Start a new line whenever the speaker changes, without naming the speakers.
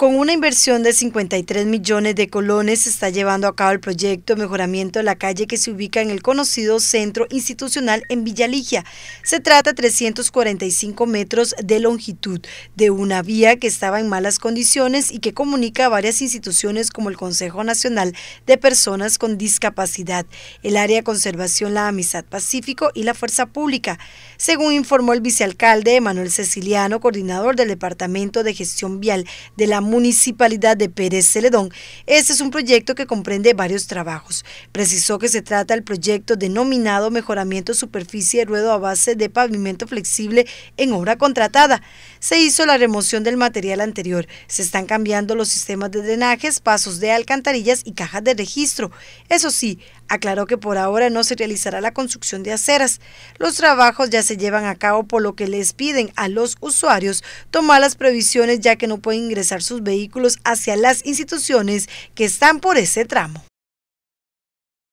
Con una inversión de 53 millones de colones se está llevando a cabo el proyecto de mejoramiento de la calle que se ubica en el conocido Centro Institucional en Villaligia. Se trata de 345 metros de longitud de una vía que estaba en malas condiciones y que comunica a varias instituciones como el Consejo Nacional de Personas con Discapacidad, el Área de Conservación La Amistad Pacífico y la Fuerza Pública. Según informó el vicealcalde Manuel Ceciliano, coordinador del Departamento de Gestión Vial de la Municipalidad de Pérez Celedón. Este es un proyecto que comprende varios trabajos. Precisó que se trata del proyecto denominado Mejoramiento Superficie de Ruedo a base de pavimento flexible en obra contratada. Se hizo la remoción del material anterior. Se están cambiando los sistemas de drenajes, pasos de alcantarillas y cajas de registro. Eso sí, aclaró que por ahora no se realizará la construcción de aceras. Los trabajos ya se llevan a cabo por lo que les piden a los usuarios tomar las previsiones ya que no pueden ingresar sus vehículos hacia las instituciones que están por ese tramo.